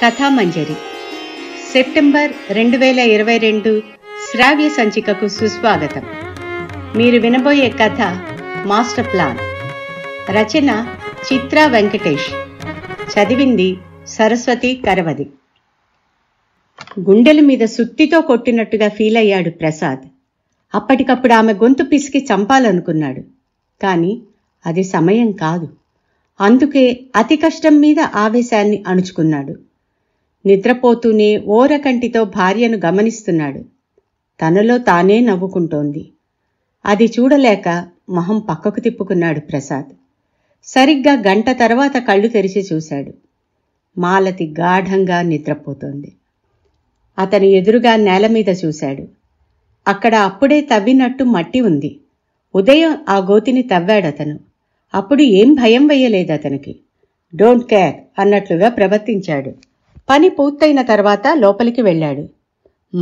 కథామంజరి September రెండు వేల ఇరవై రెండు శ్రావ్య సంచికకు సుస్వాగతం మీరు వినబోయే కథ మాస్టర్ ప్లాన్ రచన చిత్ర వెంకటేష్ చదివింది సరస్వతి కరవది గుండెల మీద సుత్తితో కొట్టినట్టుగా ఫీల్ అయ్యాడు ప్రసాద్ అప్పటికప్పుడు ఆమె గొంతు పిసికి చంపాలనుకున్నాడు కానీ అది సమయం కాదు అందుకే అతి కష్టం మీద ఆవేశాన్ని అణుచుకున్నాడు నిద్రపోతూనే ఓరకంటితో భార్యను గమనిస్తున్నాడు తనలో తానే నవ్వుకుంటోంది అది చూడలేక మొహం పక్కకు తిప్పుకున్నాడు ప్రసాద్ సరిగ్గా గంట తర్వాత కళ్ళు తెరిచి చూశాడు మాలతి గాఢంగా నిద్రపోతోంది అతని ఎదురుగా నేల మీద చూశాడు అక్కడ అప్పుడే తవ్వినట్టు మట్టి ఉంది ఉదయం ఆ గోతిని తవ్వాడతను అప్పుడు ఏం భయం వేయలేదు అతనికి డోంట్ కేర్ అన్నట్లుగా ప్రవర్తించాడు పని పూర్తయిన తర్వాత లోపలికి వెళ్ళాడు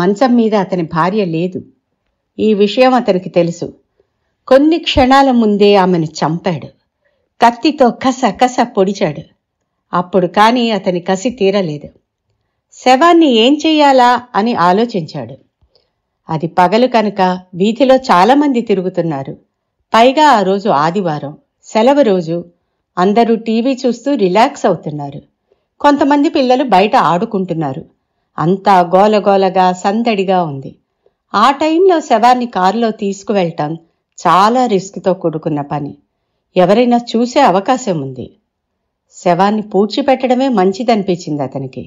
మంచం మీద అతని భార్య లేదు ఈ విషయం అతనికి తెలుసు కొన్ని క్షణాల ముందే ఆమెను చంపాడు కత్తితో కస కస పొడిచాడు అప్పుడు కానీ అతని కసి తీరలేదు శవాన్ని ఏం చెయ్యాలా అని ఆలోచించాడు అది పగలు కనుక వీధిలో చాలామంది తిరుగుతున్నారు పైగా ఆ రోజు ఆదివారం సెలవు రోజు అందరూ టీవీ చూస్తూ రిలాక్స్ అవుతున్నారు కొంతమంది పిల్లలు బయట ఆడుకుంటున్నారు అంతా గోలగోలగా సందడిగా ఉంది ఆ టైంలో శవాన్ని కారులో తీసుకువెళ్ళటం చాలా రిస్క్తో కూడుకున్న పని ఎవరైనా చూసే అవకాశం ఉంది శవాన్ని పూడ్చిపెట్టడమే మంచిదనిపించింది అతనికి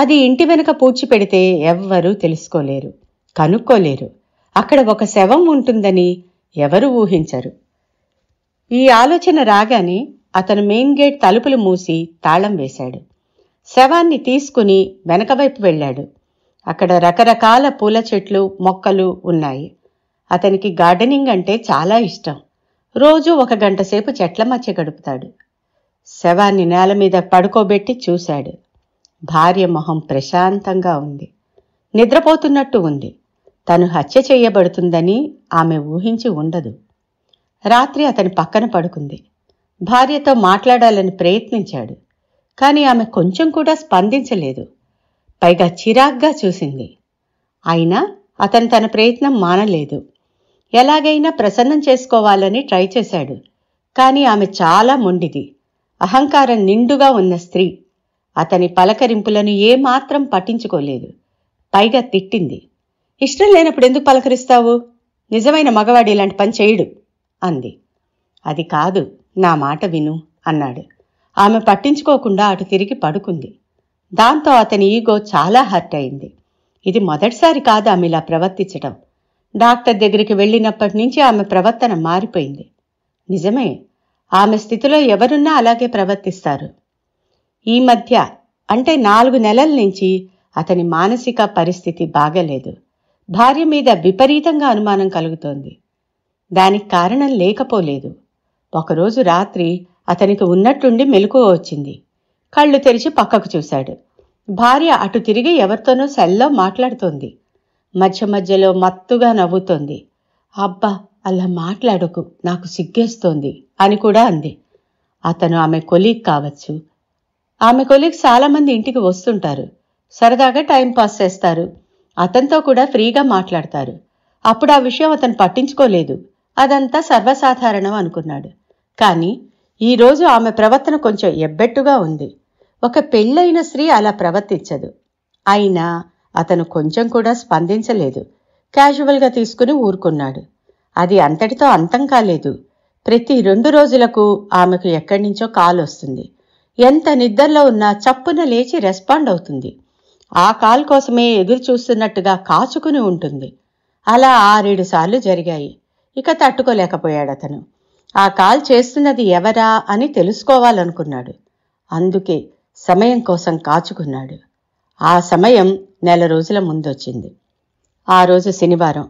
అది ఇంటి వెనుక పూడ్చిపెడితే ఎవ్వరూ తెలుసుకోలేరు కనుక్కోలేరు అక్కడ ఒక శవం ఉంటుందని ఎవరు ఊహించరు ఈ ఆలోచన రాగానే అతను మెయిన్ గేట్ తలుపులు మూసి తాళం వేశాడు శవాన్ని తీసుకుని వెనకవైపు వెళ్ళాడు అక్కడ రకరకాల పూల చెట్లు మొక్కలు ఉన్నాయి అతనికి గార్డెనింగ్ అంటే చాలా ఇష్టం రోజు ఒక గంట సేపు చెట్ల మధ్య గడుపుతాడు శవాన్ని నేల మీద పడుకోబెట్టి చూశాడు భార్య మొహం ప్రశాంతంగా ఉంది నిద్రపోతున్నట్టు ఉంది తను హత్య చేయబడుతుందని ఆమె ఊహించి ఉండదు రాత్రి అతని పక్కన పడుకుంది భార్యతో మాట్లాడాలని ప్రయత్నించాడు కానీ ఆమె కొంచెం కూడా స్పందించలేదు పైగా చిరాగ్గా చూసింది అయినా అతను తన ప్రయత్నం మానలేదు ఎలాగైనా ప్రసన్నం చేసుకోవాలని ట్రై చేశాడు కానీ ఆమె చాలా మొండిది అహంకారం నిండుగా ఉన్న స్త్రీ అతని పలకరింపులను ఏమాత్రం పట్టించుకోలేదు పైగా తిట్టింది ఇష్టం లేనప్పుడు ఎందుకు పలకరిస్తావు నిజమైన మగవాడు ఇలాంటి పని చేయడు అంది అది కాదు నా మాట విను అన్నాడు ఆమె పట్టించుకోకుండా అటు తిరిగి పడుకుంది దాంతో అతని ఈగో చాలా హర్ట్ అయింది ఇది మొదటిసారి కాదు ఆమె ఇలా ప్రవర్తించడం డాక్టర్ దగ్గరికి వెళ్ళినప్పటి నుంచి ఆమె ప్రవర్తన మారిపోయింది నిజమే ఆమె స్థితిలో ఎవరున్నా అలాగే ప్రవర్తిస్తారు ఈ మధ్య అంటే నాలుగు నెలల నుంచి అతని మానసిక పరిస్థితి బాగలేదు భార్య మీద విపరీతంగా అనుమానం కలుగుతోంది దానికి కారణం లేకపోలేదు ఒకరోజు రాత్రి అతనికి ఉన్నట్టుండి మెలకువ వచ్చింది కళ్ళు తెరిచి పక్కకు చూశాడు భార్య అటు తిరిగి ఎవరితోనో సెల్లో మాట్లాడుతోంది మధ్య మధ్యలో మత్తుగా నవ్వుతోంది అబ్బా అలా మాట్లాడకు నాకు సిగ్గేస్తోంది అని కూడా అంది అతను ఆమె కొలీగ్ కావచ్చు ఆమె కొలీగ్ చాలామంది ఇంటికి వస్తుంటారు సరదాగా టైం పాస్ చేస్తారు అతనితో కూడా ఫ్రీగా మాట్లాడతారు అప్పుడు ఆ విషయం అతను పట్టించుకోలేదు అదంతా సర్వసాధారణం అనుకున్నాడు కానీ ఈరోజు ఆమె ప్రవర్తన కొంచెం ఎబ్బెట్టుగా ఉంది ఒక పెళ్ళైన స్త్రీ అలా ప్రవర్తించదు అయినా అతను కొంచెం కూడా స్పందించలేదు క్యాజువల్గా తీసుకుని ఊరుకున్నాడు అది అంతటితో అంతం కాలేదు ప్రతి రెండు రోజులకు ఆమెకు ఎక్కడి నుంచో కాల్ వస్తుంది ఎంత నిద్రలో ఉన్నా చప్పున లేచి రెస్పాండ్ అవుతుంది ఆ కాల్ కోసమే ఎదురు చూస్తున్నట్టుగా కాచుకుని ఉంటుంది అలా ఆరేడు సార్లు జరిగాయి ఇక తట్టుకోలేకపోయాడు అతను ఆ కాల్ చేస్తున్నది ఎవరా అని తెలుసుకోవాలనుకున్నాడు అందుకే సమయం కోసం కాచుకున్నాడు ఆ సమయం నెల రోజుల ముందొచ్చింది ఆ రోజు శనివారం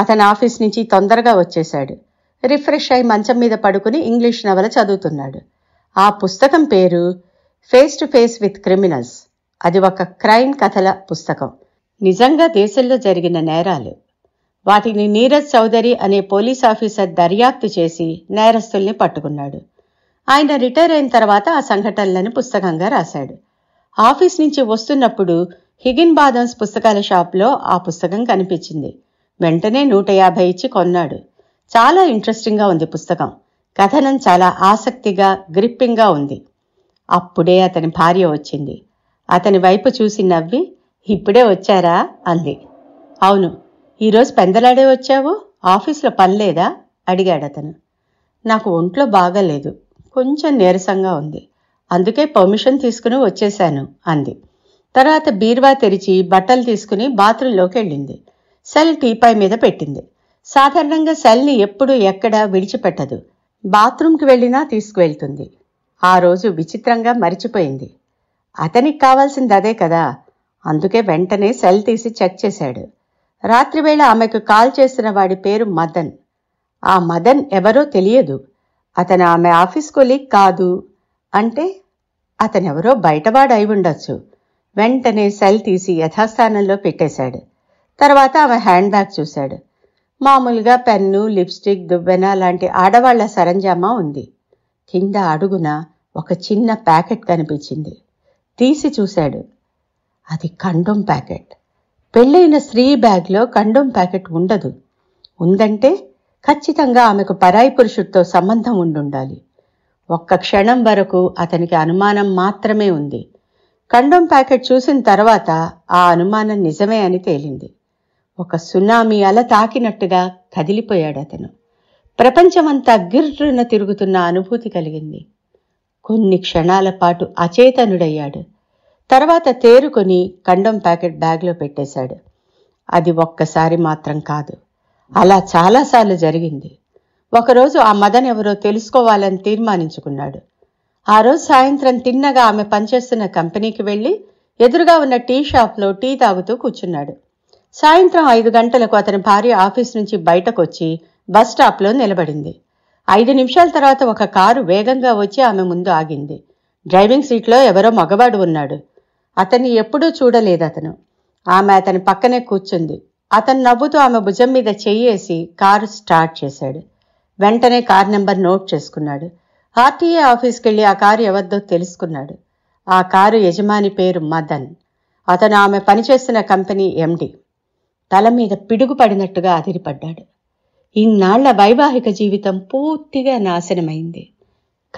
అతని ఆఫీస్ నుంచి తొందరగా వచ్చేశాడు రిఫ్రెష్ అయి మంచం మీద పడుకుని ఇంగ్లీష్ నవల చదువుతున్నాడు ఆ పుస్తకం పేరు face to face with criminals అది ఒక క్రైమ్ కథల పుస్తకం నిజంగా దేశంలో జరిగిన నేరాలు వాటిని నీరజ్ చౌదరి అనే పోలీస్ ఆఫీసర్ దర్యాప్తు చేసి నేరస్తుల్ని పట్టుకున్నాడు ఆయన రిటైర్ అయిన తర్వాత ఆ సంఘటనలను పుస్తకంగా రాశాడు ఆఫీస్ నుంచి వస్తున్నప్పుడు హిగిన్ బాదమ్స్ పుస్తకాల షాప్లో ఆ పుస్తకం కనిపించింది వెంటనే నూట యాభై ఇచ్చి కొన్నాడు చాలా ఇంట్రెస్టింగ్గా ఉంది పుస్తకం కథనం చాలా ఆసక్తిగా గ్రిప్పింగ్గా ఉంది అప్పుడే అతని భార్య వచ్చింది అతని వైపు చూసి నవ్వి ఇప్పుడే వచ్చారా అంది అవును ఈరోజు పెందలాడే వచ్చావు ఆఫీస్లో పని లేదా అడిగాడు అతను నాకు ఒంట్లో బాగాలేదు కొంచెం నీరసంగా ఉంది అందుకే పర్మిషన్ తీసుకుని వచ్చేశాను అంది తర్వాత బీర్వా తెరిచి బట్టలు తీసుకుని బాత్రూంలోకి వెళ్ళింది సెల్ టీపాయ్ మీద పెట్టింది సాధారణంగా సెల్ని ఎప్పుడు ఎక్కడ విడిచిపెట్టదు బాత్రూంకి వెళ్ళినా తీసుకువెళ్తుంది ఆ రోజు విచిత్రంగా మరిచిపోయింది అతనికి కావాల్సింది అదే కదా అందుకే వెంటనే సెల్ తీసి చెక్ చేశాడు రాత్రివేళ ఆమెకు కాల్ చేసిన వాడి పేరు మదన్ ఆ మదన్ ఎవరో తెలియదు అతను ఆమె ఆఫీస్ కొలీగ్ కాదు అంటే అతనెవరో బయటవాడై ఉండొచ్చు వెంటనే సెల్ తీసి యథాస్థానంలో పెట్టేశాడు తర్వాత ఆమె హ్యాండ్ బ్యాగ్ చూశాడు మామూలుగా పెన్ను లిప్స్టిక్ దువ్వెన లాంటి ఆడవాళ్ల సరంజామా ఉంది కింద అడుగున ఒక చిన్న ప్యాకెట్ కనిపించింది తీసి చూశాడు అది కండోమ్ ప్యాకెట్ పెళ్ళైన స్త్రీ బ్యాగ్లో కండోమ్ ప్యాకెట్ ఉండదు ఉందంటే ఖచ్చితంగా ఆమెకు పరాయి పురుషుడితో సంబంధం ఉండుండాలి ఒక్క క్షణం వరకు అతనికి అనుమానం మాత్రమే ఉంది కండోమ్ ప్యాకెట్ చూసిన తర్వాత ఆ అనుమానం నిజమే అని తేలింది ఒక సునామీ అల తాకినట్టుగా కదిలిపోయాడు అతను ప్రపంచమంతా గిర్రున తిరుగుతున్న అనుభూతి కలిగింది కొన్ని క్షణాల పాటు అచేతనుడయ్యాడు తర్వాత తేరుకొని కండం ప్యాకెట్ బ్యాగ్లో పెట్టేశాడు అది ఒక్కసారి మాత్రం కాదు అలా చాలాసార్లు జరిగింది ఒకరోజు ఆ మదన్ ఎవరో తెలుసుకోవాలని తీర్మానించుకున్నాడు ఆ రోజు సాయంత్రం తిన్నగా ఆమె పనిచేస్తున్న కంపెనీకి వెళ్ళి ఎదురుగా ఉన్న టీ షాప్లో టీ తాగుతూ కూర్చున్నాడు సాయంత్రం ఐదు గంటలకు అతని భార్య ఆఫీస్ నుంచి బయటకొచ్చి బస్ స్టాప్లో నిలబడింది ఐదు నిమిషాల తర్వాత ఒక కారు వేగంగా వచ్చి ఆమె ముందు ఆగింది డ్రైవింగ్ సీట్లో ఎవరో మగవాడు ఉన్నాడు అతన్ని ఎప్పుడూ చూడలేదు అతను ఆమె అతని పక్కనే కూర్చుంది అతను నవ్వుతూ ఆమె భుజం మీద చెయ్యేసి కారు స్టార్ట్ చేశాడు వెంటనే కార్ నెంబర్ నోట్ చేసుకున్నాడు ఆర్టీఏ ఆఫీస్కి వెళ్ళి ఆ కారు ఎవద్దో తెలుసుకున్నాడు ఆ కారు యజమాని పేరు మదన్ అతను ఆమె పనిచేస్తున్న కంపెనీ ఎండి తల మీద పిడుగు పడినట్టుగా అదిరిపడ్డాడు ఇన్నాళ్ల వైవాహిక జీవితం పూర్తిగా నాశనమైంది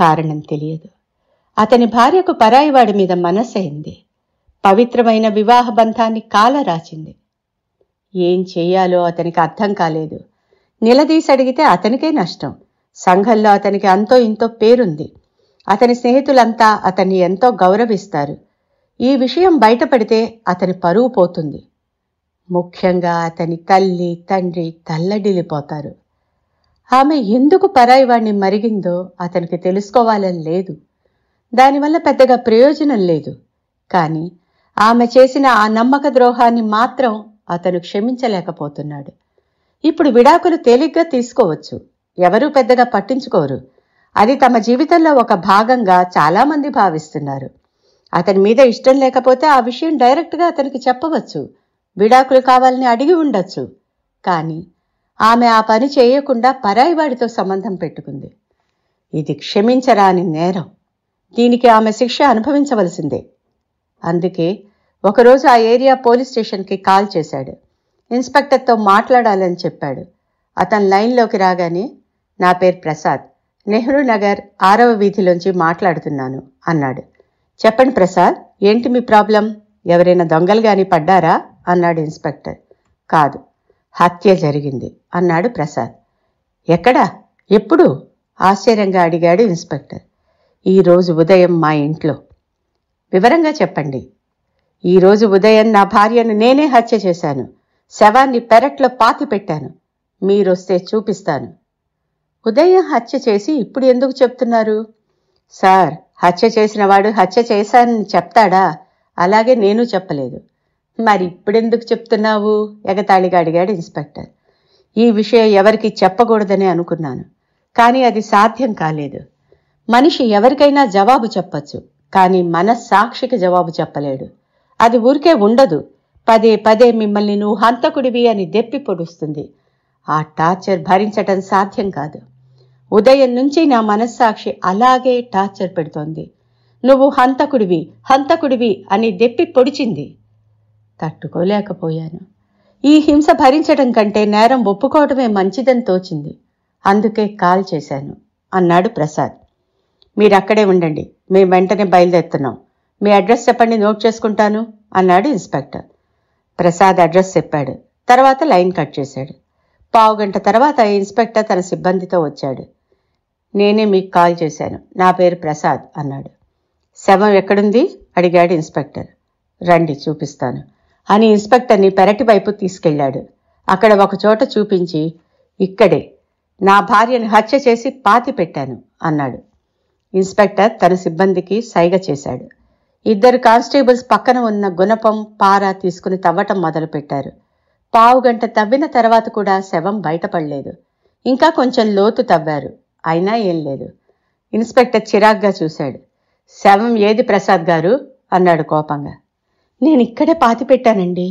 కారణం తెలియదు అతని భార్యకు పరాయివాడి మీద మనసైంది పవిత్రమైన వివాహ బంధాన్ని కాలరాచింది ఏం చేయాలో అతనికి అర్థం కాలేదు నిలదీసి అడిగితే అతనికే నష్టం సంఘంలో అతనికి అంతో ఇంతో పేరుంది అతని స్నేహితులంతా అతన్ని ఎంతో గౌరవిస్తారు ఈ విషయం బయటపడితే అతని పరువు పోతుంది ముఖ్యంగా అతని తల్లి తండ్రి తల్లడిల్లిపోతారు ఆమె ఎందుకు పరాయివాణ్ణి మరిగిందో అతనికి తెలుసుకోవాలని లేదు దానివల్ల పెద్దగా ప్రయోజనం లేదు కానీ ఆమె చేసిన ఆ నమ్మక ద్రోహాన్ని మాత్రం అతను క్షమించలేకపోతున్నాడు ఇప్పుడు విడాకులు తేలిగ్గా తీసుకోవచ్చు ఎవరూ పెద్దగా పట్టించుకోరు అది తమ జీవితంలో ఒక భాగంగా చాలామంది భావిస్తున్నారు అతని మీద ఇష్టం లేకపోతే ఆ విషయం డైరెక్ట్గా అతనికి చెప్పవచ్చు విడాకులు కావాలని అడిగి ఉండొచ్చు కానీ ఆమె ఆ పని చేయకుండా పరాయివాడితో సంబంధం పెట్టుకుంది ఇది క్షమించరాని నేరం దీనికి ఆమె శిక్ష అనుభవించవలసిందే అందుకే ఒకరోజు ఆ ఏరియా పోలీస్ స్టేషన్కి కాల్ చేశాడు ఇన్స్పెక్టర్తో మాట్లాడాలని చెప్పాడు అతను లైన్లోకి రాగానే నా పేరు ప్రసాద్ నెహ్రూ నగర్ ఆరవ వీధిలోంచి మాట్లాడుతున్నాను అన్నాడు చెప్పండి ప్రసాద్ ఏంటి మీ ప్రాబ్లం ఎవరైనా దొంగలు గాని పడ్డారా అన్నాడు ఇన్స్పెక్టర్ కాదు హత్య జరిగింది అన్నాడు ప్రసాద్ ఎక్కడా ఎప్పుడు ఆశ్చర్యంగా అడిగాడు ఇన్స్పెక్టర్ ఈరోజు ఉదయం మా ఇంట్లో వివరంగా చెప్పండి ఈరోజు ఉదయం నా భార్యను నేనే హత్య చేశాను శవాన్ని పెరట్లో పాతి పెట్టాను మీరొస్తే చూపిస్తాను ఉదయం హత్య చేసి ఇప్పుడు ఎందుకు చెప్తున్నారు సార్ హత్య చేసినవాడు హత్య చేశానని చెప్తాడా అలాగే నేను చెప్పలేదు మరి ఇప్పుడెందుకు చెప్తున్నావు ఎగతాళిగా అడిగాడు ఇన్స్పెక్టర్ ఈ విషయం ఎవరికి చెప్పకూడదని అనుకున్నాను కానీ అది సాధ్యం కాలేదు మనిషి ఎవరికైనా జవాబు చెప్పచ్చు కానీ మనస్సాక్షికి జవాబు చెప్పలేడు అది ఊరికే ఉండదు పదే పదే మిమ్మల్ని నువ్వు హంతకుడివి అని దెప్పి పొడుస్తుంది ఆ టార్చర్ భరించటం సాధ్యం కాదు ఉదయం నుంచి నా మనస్సాక్షి అలాగే టార్చర్ పెడుతోంది నువ్వు హంతకుడివి హంతకుడివి అని దెప్పి పొడిచింది తట్టుకోలేకపోయాను ఈ హింస భరించడం కంటే నేరం ఒప్పుకోవటమే మంచిదని తోచింది అందుకే కాల్ చేశాను అన్నాడు ప్రసాద్ మీరక్కడే ఉండండి మేము వెంటనే బయలుదేరుతున్నాం మీ అడ్రస్ చెప్పండి నోట్ చేసుకుంటాను అన్నాడు ఇన్స్పెక్టర్ ప్రసాద్ అడ్రస్ చెప్పాడు తర్వాత లైన్ కట్ చేశాడు పావు గంట తర్వాత ఇన్స్పెక్టర్ తన సిబ్బందితో వచ్చాడు నేనే మీకు కాల్ చేశాను నా పేరు ప్రసాద్ అన్నాడు శవం ఎక్కడుంది అడిగాడు ఇన్స్పెక్టర్ రండి చూపిస్తాను అని ఇన్స్పెక్టర్ని పెరటి వైపు తీసుకెళ్లాడు అక్కడ ఒక చోట చూపించి ఇక్కడే నా భార్యను హత్య చేసి పాతి పెట్టాను అన్నాడు ఇన్స్పెక్టర్ తన సిబ్బందికి సైగ చేశాడు ఇద్దరు కానిస్టేబుల్స్ పక్కన ఉన్న గుణపం పార తీసుకుని తవ్వటం మొదలుపెట్టారు పావు గంట తవ్విన తర్వాత కూడా శవం బయటపడలేదు ఇంకా కొంచెం లోతు తవ్వారు అయినా ఏం లేదు ఇన్స్పెక్టర్ చిరాగ్గా చూశాడు శవం ఏది ప్రసాద్ గారు అన్నాడు కోపంగా నేను ఇక్కడే పాతి పెట్టానండి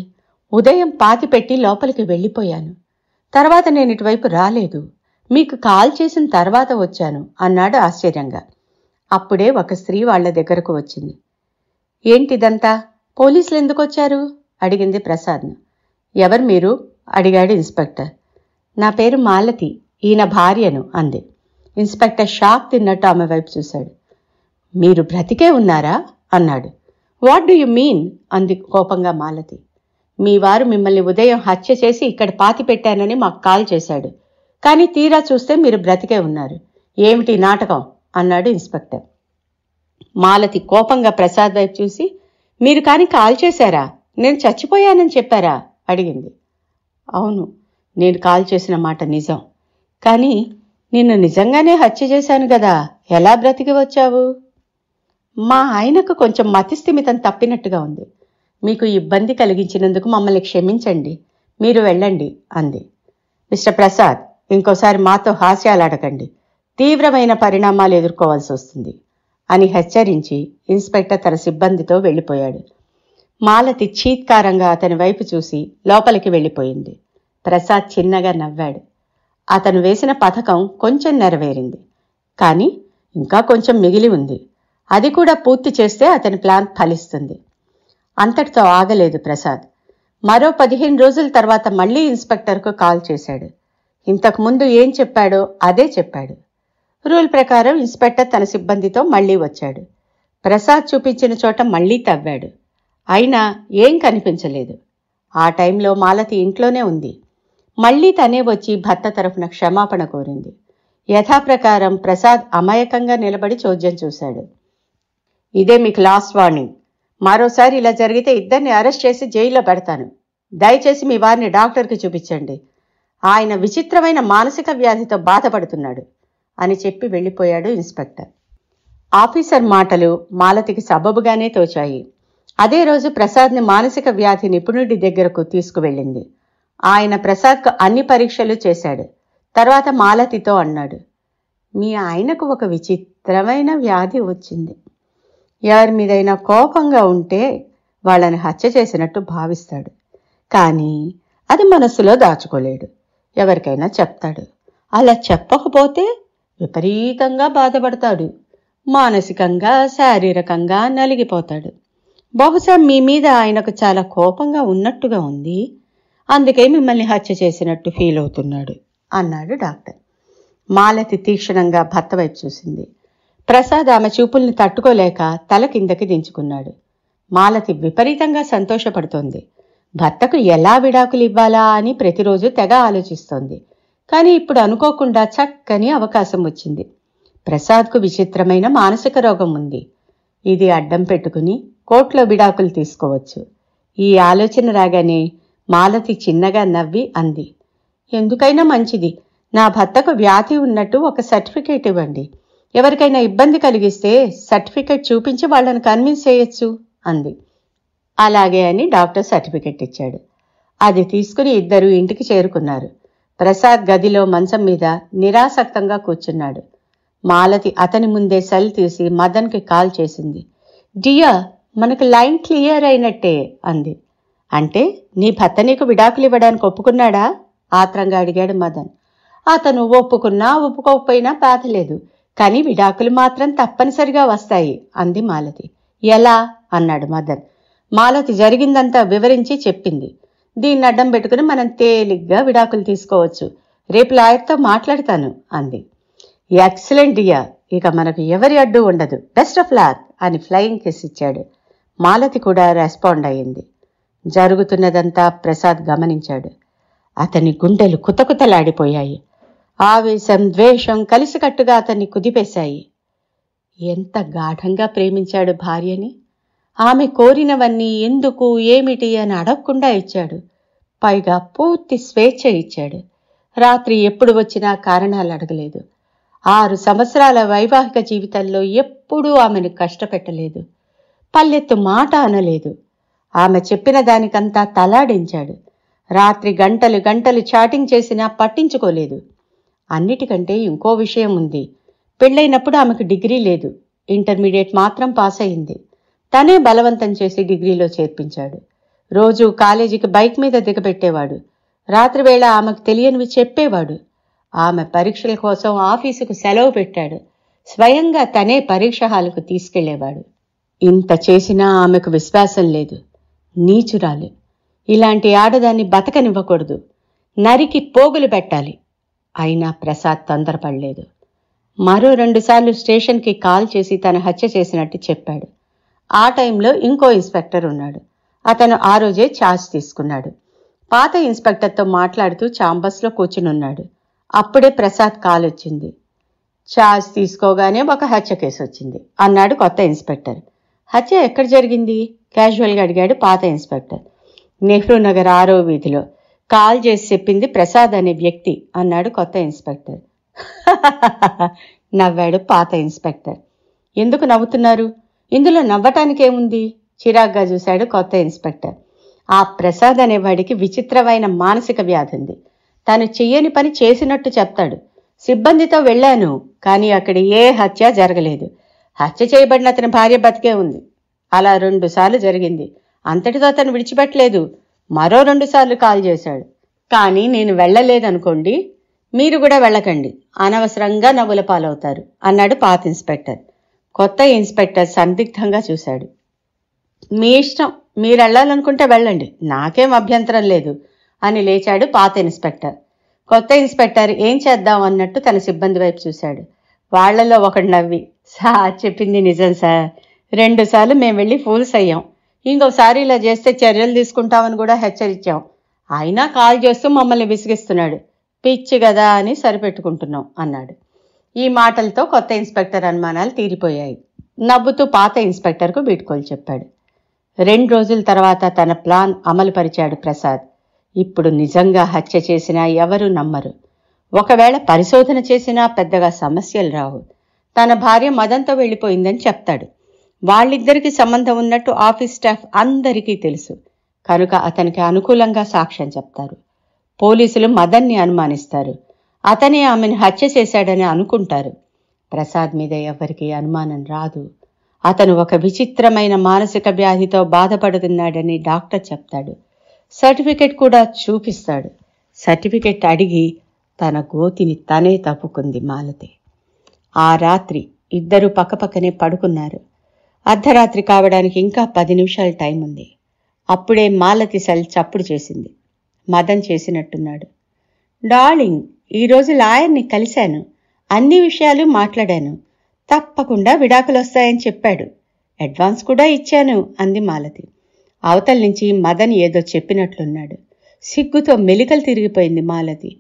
ఉదయం పాతి పెట్టి లోపలికి వెళ్ళిపోయాను తర్వాత నేను ఇటువైపు రాలేదు మీకు కాల్ చేసిన తర్వాత వచ్చాను అన్నాడు ఆశ్చర్యంగా అప్పుడే ఒక స్త్రీ వాళ్ల దగ్గరకు వచ్చింది ఏంటిదంతా పోలీసులు ఎందుకొచ్చారు అడిగింది ప్రసాద్ను ఎవరు మీరు అడిగాడు ఇన్స్పెక్టర్ నా పేరు మాలతి ఈయన భార్యను అంది ఇన్స్పెక్టర్ షాక్ తిన్నట్టు ఆమె వైపు చూశాడు మీరు బ్రతికే ఉన్నారా అన్నాడు వాట్ డూ యు మీన్ అంది కోపంగా మాలతి మీ వారు మిమ్మల్ని ఉదయం హత్య చేసి ఇక్కడ పాతి పెట్టానని మాకు కాల్ చేశాడు కానీ తీరా చూస్తే మీరు బ్రతికే ఉన్నారు ఏమిటి నాటకం అన్నాడు ఇన్స్పెక్టర్ మాలతి కోపంగా ప్రసాద్ వైపు చూసి మీరు కానీ కాల్ చేశారా నేను చచ్చిపోయానని చెప్పారా అడిగింది అవును నేను కాల్ చేసిన మాట నిజం కానీ నిన్ను నిజంగానే హత్య చేశాను కదా ఎలా బ్రతికి వచ్చావు మా ఆయనకు కొంచెం మతిస్థిమితం తప్పినట్టుగా ఉంది మీకు ఇబ్బంది కలిగించినందుకు మమ్మల్ని క్షమించండి మీరు వెళ్ళండి అంది మిస్టర్ ప్రసాద్ ఇంకోసారి మాతో హాస్యాలు అడగండి తీవ్రమైన పరిణామాలు ఎదుర్కోవాల్సి వస్తుంది అని హెచ్చరించి ఇన్స్పెక్టర్ తన సిబ్బందితో వెళ్ళిపోయాడు మాలతి చీత్కారంగా అతని వైపు చూసి లోపలికి వెళ్ళిపోయింది ప్రసాద్ చిన్నగా నవ్వాడు అతను వేసిన పథకం కొంచెం నెరవేరింది కానీ ఇంకా కొంచెం మిగిలి ఉంది అది కూడా పూర్తి చేస్తే అతని ప్లాన్ ఫలిస్తుంది అంతటితో ఆగలేదు ప్రసాద్ మరో పదిహేను రోజుల తర్వాత మళ్ళీ ఇన్స్పెక్టర్కు కాల్ చేశాడు ఇంతకుముందు ఏం చెప్పాడో అదే చెప్పాడు రూల్ ప్రకారం ఇన్స్పెక్టర్ తన సిబ్బందితో మళ్ళీ వచ్చాడు ప్రసాద్ చూపించిన చోట మళ్ళీ తవ్వాడు అయినా ఏం కనిపించలేదు ఆ టైంలో మాలతి ఇంట్లోనే ఉంది మళ్ళీ తనే వచ్చి భర్త తరఫున క్షమాపణ కోరింది యథాప్రకారం ప్రసాద్ అమాయకంగా నిలబడి చోద్యం చూశాడు ఇదే మీకు లాస్ట్ వార్నింగ్ మరోసారి ఇలా జరిగితే ఇద్దరిని అరెస్ట్ చేసి జైల్లో పెడతాను దయచేసి మీ వారిని డాక్టర్కి చూపించండి ఆయన విచిత్రమైన మానసిక వ్యాధితో బాధపడుతున్నాడు అని చెప్పి వెళ్ళిపోయాడు ఇన్స్పెక్టర్ ఆఫీసర్ మాటలు మాలతికి సబబుగానే తోచాయి అదే రోజు ప్రసాద్ని మానసిక వ్యాధి నిపుణుడి దగ్గరకు తీసుకువెళ్ళింది ఆయన ప్రసాద్కు అన్ని పరీక్షలు చేశాడు తర్వాత మాలతితో అన్నాడు మీ ఆయనకు ఒక విచిత్రమైన వ్యాధి వచ్చింది ఎవరి మీదైనా కోపంగా ఉంటే వాళ్ళని హత్య చేసినట్టు భావిస్తాడు కానీ అది మనసులో దాచుకోలేడు ఎవరికైనా చెప్తాడు అలా చెప్పకపోతే విపరీతంగా బాధపడతాడు మానసికంగా శారీరకంగా నలిగిపోతాడు బహుశా మీ మీద ఆయనకు చాలా కోపంగా ఉన్నట్టుగా ఉంది అందుకే మిమ్మల్ని హత్య చేసినట్టు ఫీల్ అవుతున్నాడు అన్నాడు డాక్టర్ మాలతి తీక్షణంగా భర్త వైపు చూసింది ప్రసాద్ ఆమె చూపుల్ని తట్టుకోలేక తల కిందకి దించుకున్నాడు మాలతి విపరీతంగా సంతోషపడుతోంది భర్తకు ఎలా విడాకులు ఇవ్వాలా అని ప్రతిరోజు తెగ ఆలోచిస్తోంది కానీ ఇప్పుడు అనుకోకుండా చక్కని అవకాశం వచ్చింది ప్రసాద్కు విచిత్రమైన మానసిక రోగం ఉంది ఇది అడ్డం పెట్టుకుని కోట్లో బిడాకులు తీసుకోవచ్చు ఈ ఆలోచన రాగానే మాలతి చిన్నగా నవ్వి అంది ఎందుకైనా మంచిది నా భర్తకు వ్యాధి ఉన్నట్టు ఒక సర్టిఫికేట్ ఇవ్వండి ఎవరికైనా ఇబ్బంది కలిగిస్తే సర్టిఫికేట్ చూపించి వాళ్ళని కన్విన్స్ చేయొచ్చు అంది అలాగే అని డాక్టర్ సర్టిఫికేట్ ఇచ్చాడు అది తీసుకుని ఇద్దరు ఇంటికి చేరుకున్నారు ప్రసాద్ గదిలో మంచం మీద నిరాసక్తంగా కూర్చున్నాడు మాలతి అతని ముందే సెల్ తీసి మదన్కి కాల్ చేసింది డియా మనకు లైన్ క్లియర్ అయినట్టే అంది అంటే నీ భర్త నీకు విడాకులు ఇవ్వడానికి ఒప్పుకున్నాడా ఆత్రంగా అడిగాడు మదన్ అతను ఒప్పుకున్నా ఒప్పుకోకపోయినా బాధలేదు కానీ విడాకులు మాత్రం తప్పనిసరిగా వస్తాయి అంది మాలతి ఎలా అన్నాడు మదన్ మాలతి జరిగిందంతా వివరించి చెప్పింది దీన్ని అడ్డం పెట్టుకుని మనం తేలిగ్గా విడాకులు తీసుకోవచ్చు రేపు లాయర్తో మాట్లాడతాను అంది ఎక్సలెంట్ డియా ఇక మనకు ఎవరి అడ్డు ఉండదు బెస్ట్ ఆఫ్ లాక్ అని ఫ్లయింగ్ కిస్ ఇచ్చాడు మాలతి కూడా రెస్పాండ్ అయ్యింది జరుగుతున్నదంతా ప్రసాద్ గమనించాడు అతని గుండెలు కుతకుతలాడిపోయాయి ఆవేశం ద్వేషం కలిసికట్టుగా అతన్ని కుదిపేశాయి ఎంత గాఢంగా ప్రేమించాడు భార్యని ఆమె కోరినవన్నీ ఎందుకు ఏమిటి అని అడగకుండా ఇచ్చాడు పైగా పూర్తి స్వేచ్ఛ ఇచ్చాడు రాత్రి ఎప్పుడు వచ్చినా కారణాలు అడగలేదు ఆరు సంవత్సరాల వైవాహిక జీవితంలో ఎప్పుడూ ఆమెను కష్టపెట్టలేదు పల్లెత్తు మాట అనలేదు ఆమె చెప్పిన దానికంతా తలాడించాడు రాత్రి గంటలు గంటలు చాటింగ్ చేసినా పట్టించుకోలేదు అన్నిటికంటే ఇంకో విషయం ఉంది పెళ్ళైనప్పుడు ఆమెకు డిగ్రీ లేదు ఇంటర్మీడియట్ మాత్రం పాస్ అయింది తనే బలవంతం చేసి డిగ్రీలో చేర్పించాడు రోజు కాలేజీకి బైక్ మీద దిగబెట్టేవాడు రాత్రివేళ ఆమెకు తెలియనివి చెప్పేవాడు ఆమె పరీక్షల కోసం ఆఫీసుకు సెలవు పెట్టాడు స్వయంగా తనే పరీక్ష హాలుకు తీసుకెళ్లేవాడు ఇంత చేసినా ఆమెకు విశ్వాసం లేదు నీచురాలు ఇలాంటి ఆడదాన్ని బతకనివ్వకూడదు నరికి పోగులు పెట్టాలి అయినా ప్రసాద్ తొందరపడలేదు మరో రెండుసార్లు స్టేషన్కి కాల్ చేసి తన హత్య చేసినట్టు చెప్పాడు ఆ టైంలో ఇంకో ఇన్స్పెక్టర్ ఉన్నాడు అతను ఆ రోజే ఛార్జ్ తీసుకున్నాడు పాత ఇన్స్పెక్టర్తో మాట్లాడుతూ ఛాంబర్స్లో ఉన్నాడు అప్పుడే ప్రసాద్ కాల్ వచ్చింది ఛార్జ్ తీసుకోగానే ఒక హత్య కేసు వచ్చింది అన్నాడు కొత్త ఇన్స్పెక్టర్ హత్య ఎక్కడ జరిగింది క్యాజువల్గా అడిగాడు పాత ఇన్స్పెక్టర్ నెహ్రూ నగర్ ఆరో వీధిలో కాల్ చేసి చెప్పింది ప్రసాద్ అనే వ్యక్తి అన్నాడు కొత్త ఇన్స్పెక్టర్ నవ్వాడు పాత ఇన్స్పెక్టర్ ఎందుకు నవ్వుతున్నారు ఇందులో నవ్వటానికేముంది చిరాగ్గా చూశాడు కొత్త ఇన్స్పెక్టర్ ఆ ప్రసాద్ అనేవాడికి విచిత్రమైన మానసిక వ్యాధి ఉంది తను చెయ్యని పని చేసినట్టు చెప్తాడు సిబ్బందితో వెళ్ళాను కానీ అక్కడ ఏ హత్య జరగలేదు హత్య చేయబడిన అతని భార్య బతికే ఉంది అలా రెండుసార్లు జరిగింది అంతటితో అతను విడిచిపెట్టలేదు మరో రెండుసార్లు కాల్ చేశాడు కానీ నేను వెళ్ళలేదనుకోండి మీరు కూడా వెళ్ళకండి అనవసరంగా నవ్వుల పాలవుతారు అన్నాడు పాత ఇన్స్పెక్టర్ కొత్త ఇన్స్పెక్టర్ సందిగ్ధంగా చూశాడు మీ ఇష్టం మీరు వెళ్ళాలనుకుంటే వెళ్ళండి నాకేం అభ్యంతరం లేదు అని లేచాడు పాత ఇన్స్పెక్టర్ కొత్త ఇన్స్పెక్టర్ ఏం చేద్దాం అన్నట్టు తన సిబ్బంది వైపు చూశాడు వాళ్లలో ఒకడు నవ్వి సార్ చెప్పింది నిజం సార్ రెండుసార్లు మేము వెళ్ళి ఫూల్స్ అయ్యాం ఇంకోసారి ఇలా చేస్తే చర్యలు తీసుకుంటామని కూడా హెచ్చరించాం అయినా కాల్ చేస్తూ మమ్మల్ని విసిగిస్తున్నాడు పిచ్చి కదా అని సరిపెట్టుకుంటున్నాం అన్నాడు ఈ మాటలతో కొత్త ఇన్స్పెక్టర్ అనుమానాలు తీరిపోయాయి నవ్వుతూ పాత ఇన్స్పెక్టర్కు బీట్కోలు చెప్పాడు రెండు రోజుల తర్వాత తన ప్లాన్ అమలు పరిచాడు ప్రసాద్ ఇప్పుడు నిజంగా హత్య చేసినా ఎవరు నమ్మరు ఒకవేళ పరిశోధన చేసినా పెద్దగా సమస్యలు రావు తన భార్య మదంతో వెళ్ళిపోయిందని చెప్తాడు వాళ్ళిద్దరికీ సంబంధం ఉన్నట్టు ఆఫీస్ స్టాఫ్ అందరికీ తెలుసు కనుక అతనికి అనుకూలంగా సాక్ష్యం చెప్తారు పోలీసులు మదన్ని అనుమానిస్తారు అతనే ఆమెను హత్య చేశాడని అనుకుంటారు ప్రసాద్ మీద ఎవరికీ అనుమానం రాదు అతను ఒక విచిత్రమైన మానసిక వ్యాధితో బాధపడుతున్నాడని డాక్టర్ చెప్తాడు సర్టిఫికెట్ కూడా చూపిస్తాడు సర్టిఫికెట్ అడిగి తన గోతిని తనే తప్పుకుంది మాలతి ఆ రాత్రి ఇద్దరు పక్కపక్కనే పడుకున్నారు అర్ధరాత్రి కావడానికి ఇంకా పది నిమిషాలు టైం ఉంది అప్పుడే మాలతి సెల్ చప్పుడు చేసింది మదన్ చేసినట్టున్నాడు డార్లింగ్ ఈరోజు లాయర్ని కలిశాను అన్ని విషయాలు మాట్లాడాను తప్పకుండా విడాకులు వస్తాయని చెప్పాడు అడ్వాన్స్ కూడా ఇచ్చాను అంది మాలతి అవతల నుంచి మదన్ ఏదో చెప్పినట్లున్నాడు సిగ్గుతో మెలికలు తిరిగిపోయింది మాలతి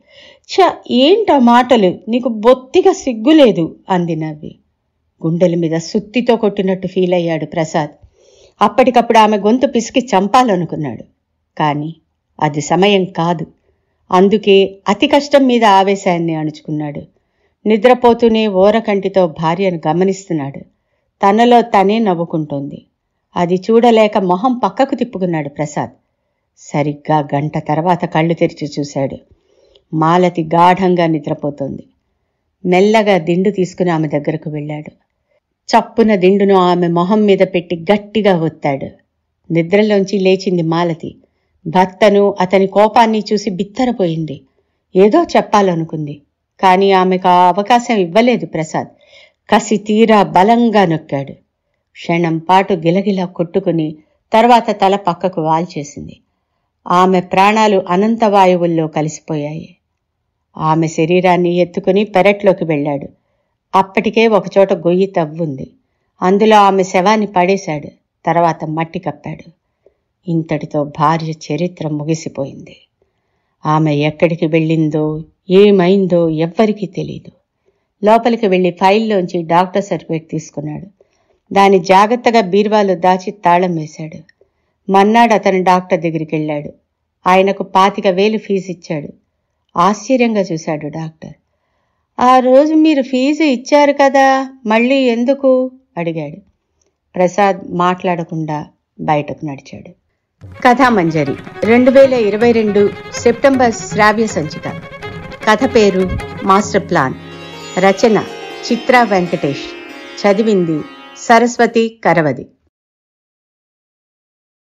చ ఏంట మాటలు నీకు బొత్తిగా సిగ్గు లేదు అంది నవ్వి గుండెల మీద సుత్తితో కొట్టినట్టు ఫీల్ అయ్యాడు ప్రసాద్ అప్పటికప్పుడు ఆమె గొంతు పిసికి చంపాలనుకున్నాడు కానీ అది సమయం కాదు అందుకే అతి కష్టం మీద ఆవేశాన్ని అణుచుకున్నాడు నిద్రపోతూనే ఓరకంటితో భార్యను గమనిస్తున్నాడు తనలో తనే నవ్వుకుంటోంది అది చూడలేక మొహం పక్కకు తిప్పుకున్నాడు ప్రసాద్ సరిగ్గా గంట తర్వాత కళ్ళు తెరిచి చూశాడు మాలతి గాఢంగా నిద్రపోతోంది మెల్లగా దిండు తీసుకుని ఆమె దగ్గరకు వెళ్ళాడు చప్పున దిండును ఆమె మొహం మీద పెట్టి గట్టిగా ఒత్తాడు నిద్రలోంచి లేచింది మాలతి భర్తను అతని కోపాన్ని చూసి బిత్తరపోయింది ఏదో చెప్పాలనుకుంది కానీ ఆమెకు ఆ అవకాశం ఇవ్వలేదు ప్రసాద్ కసి తీరా బలంగా నొక్కాడు క్షణం పాటు గిలగిలా కొట్టుకుని తర్వాత తల పక్కకు వాల్చేసింది ఆమె ప్రాణాలు అనంత వాయువుల్లో కలిసిపోయాయి ఆమె శరీరాన్ని ఎత్తుకుని పెరట్లోకి వెళ్ళాడు అప్పటికే ఒకచోట గొయ్యి తవ్వుంది అందులో ఆమె శవాన్ని పడేశాడు తర్వాత మట్టి కప్పాడు ఇంతటితో భార్య చరిత్ర ముగిసిపోయింది ఆమె ఎక్కడికి వెళ్ళిందో ఏమైందో ఎవ్వరికీ తెలీదు లోపలికి వెళ్ళి ఫైల్లోంచి డాక్టర్ సర్టిఫికేట్ తీసుకున్నాడు దాన్ని జాగ్రత్తగా బీర్వాలు దాచి తాళం వేశాడు మన్నాడు అతను డాక్టర్ దగ్గరికి వెళ్ళాడు ఆయనకు పాతిక వేలు ఫీజు ఇచ్చాడు ఆశ్చర్యంగా చూశాడు డాక్టర్ ఆ రోజు మీరు ఫీజు ఇచ్చారు కదా మళ్ళీ ఎందుకు అడిగాడు ప్రసాద్ మాట్లాడకుండా బయటకు నడిచాడు కథామంజరి రెండు వేల ఇరవై రెండు సెప్టెంబర్ శ్రావ్య సంచిక కథ పేరు మాస్టర్ ప్లాన్ రచన చిత్ర వెంకటేష్ చదివింది సరస్వతి కరవది